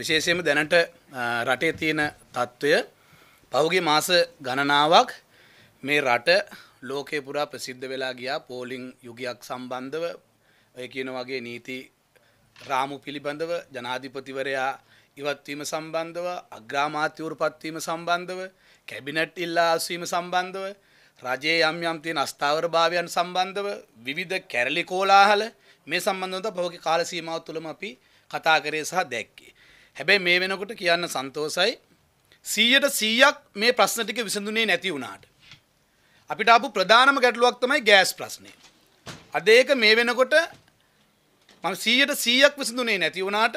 විශේෂයෙන්ම දැනට රටේ තියෙන తত্ত্বය පහුගිය මාස ගණනාවක් මේ රට ලෝකේ පුරා ප්‍රසිද්ධ වෙලා ගියා පෝලිං යුගයක් සම්බන්ධව ඔය කියන වගේ නීති රාමු පිළිබඳව ජනාධිපතිවරයා ඉවත්වීම සම්බන්ධව අග්‍රාමාත්‍යවරු පත්වීම සම්බන්ධව කැබිනට් ඉල්ලාස්වීම සම්බන්ධව රජයේ යම් යම් තියෙන අස්ථාවර භාවයන් සම්බන්ධව විවිධ කැරලි කෝලාහල මේ සම්බන්ධව පහුගිය කාල සීමාව තුළම අපි කතා කරේ සහ දැක්කේ. හැබැයි මේ වෙනකොට කියන්න සන්තෝසයි 100ට 100ක් මේ ප්‍රශ්න ටික විසඳුනේ නැති වුණාට. අපිට ආපු ප්‍රධානම ගැටලුවක් තමයි ගෑස් ප්‍රශ්නේ. අද ඒක මේ වෙනකොට මම 100ට 100ක් විසඳුනේ නැති වුණාට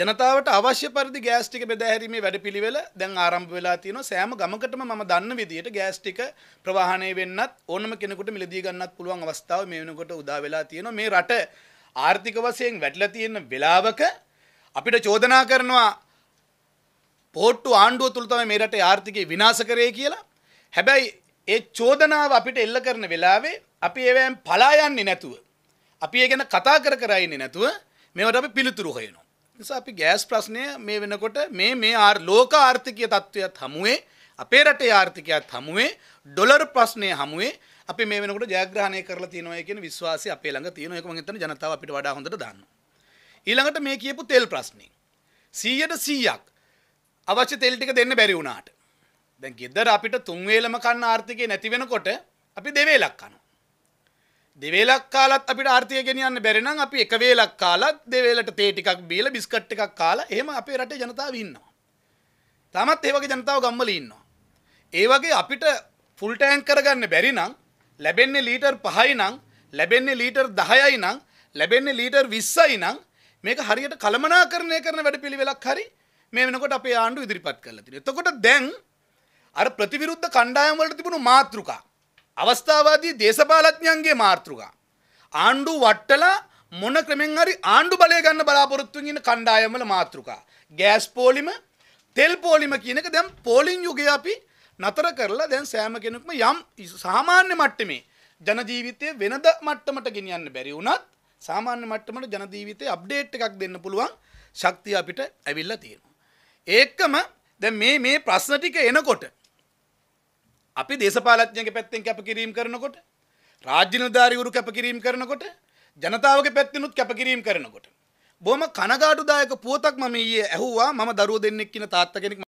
ජනතාවට අවශ්‍ය පරිදි ගෑස් ටික බෙදා හැරීමේ වැඩපිළිවෙල දැන් ආරම්භ වෙලා තියෙනවා. සෑම ගමකටම මම දන්න විදිහට ගෑස් ටික ප්‍රවාහණය වෙන්නත් ඕනම කෙනෙකුට මිලදී ගන්නත් පුළුවන් අවස්ථාව මේ වෙනකොට උදා වෙලා තියෙනවා. මේ රට ආර්ථික වශයෙන් වැටලා තියෙන වෙලාවක අපිට චෝදනා කරනවා පෝට්ටු ආණ්ඩුව තුළ තමයි මේ රටේ ආර්ථිකය විනාශ කරේ කියලා. හැබැයි ඒ චෝදනාව අපිට එල්ල කරන වෙලාවේ අපි ඒවෙන් පලා යන්නේ නැතුව අපි ඒ ගැන කතා කර කර ඉන්නේ නැතුව මේවට අපි පිළිතුරු හොයනවා. නිසා අපි ගෑස් ප්‍රශ්නය මේ වෙනකොට මේ මේ ආර් ලෝක ආර්ථිකය තත්ත්වයත් හමුවේ අපේ රටේ ආර්ථිකයත් හමුවේ ඩොලර් ප්‍රශ්නය හමුවේ අපි මේ වෙනකොට ජයග්‍රහණය කරලා තියෙනවා කියන විශ්වාසය අපේ ළඟ තියෙනවා ඒක මම හිතන්නේ ජනතාව අපිට වඩා හොඳට දන්නවා ඊළඟට මේ කියපු තෙල් ප්‍රශ්නේ. 100ට 100ක් අවශ්‍ය තෙල් ටික දෙන්න බැරි වුණාට. දැන් ගෙදර අපිට තුන් වේලම කන්න ආර්ථිකේ නැති වෙනකොට අපි දෙවේලක් කනවා. දෙවේලක් කාලත් අපිට ආර්ථිකය ගෙනියන්න බැරි නම් අපි එක වේලක් කාලත් දෙවේලට තේ ටිකක් බීලා බිස්කට් ටිකක් කාලා එහෙම අපේ රටේ ජනතාව ඉන්නවා. තාමත් ඒ වගේ ජනතාව ගම්වල ඉන්නවා. ඒ වගේ අපිට ෆුල් ටෑන්ක් කරගන්න බැරි නම් ලැබෙන්නේ ලීටර් 5යි නම් ලැබෙන්නේ ලීටර් 10යි නම් ලැබෙන්නේ ලීටර් 20යි නම් මේක හරියට කළමනාකරණය කරන වැඩපිළිවෙලක් හරි මේ වෙනකොට අපේ ආණ්ඩුව ඉදිරිපත් කරලා තියෙනවා. එතකොට දැන් අර ප්‍රතිවිරුද්ධ කණ්ඩායම් වලට තිබුණු මාතෘකා අවස්ථාවාදී දේශපාලඥයන්ගේ මාතෘකා ආණ්ඩු වට්ටලා මොන ක්‍රමෙන් හරි ආණ්ඩු බලය ගන්න බලාපොරොත්තු වෙන කණ්ඩායම් වල මාතෘකා ගෑස් පෝලිම තෙල් පෝලිම කියන එක දැන් පෝලිං යුගයේ අපි නතර කරලා දැන් සෑම කෙනෙක්ම යම් සාමාන්‍ය මට්ටමේ ජන ජීවිතයේ වෙනද මට්ටමට ගෙනියන්න බැරි වුණත් සාමාන්‍ය මට්ටමට ජන ජීවිතේ අප්ඩේට් එකක් දෙන්න පුළුවන් ශක්තිය අපිට ඇවිල්ලා තියෙනවා. ඒකම දැන් මේ මේ ප්‍රශ්න ටික එනකොට අපි දේශපාලඥයන්ගේ පැත්තෙන් කැපකිරීම කරනකොට රාජ්‍ය නිලධාරීවරු කැපකිරීම කරනකොට ජනතාවගේ පැත්තෙනුත් කැපකිරීම කරනකොට බොහොම කනගාටුදායක පුවතක් මම ඊයේ ඇහුවා මම දරුවෝ දෙන්නෙක් කියන තාත්තා කෙනෙක්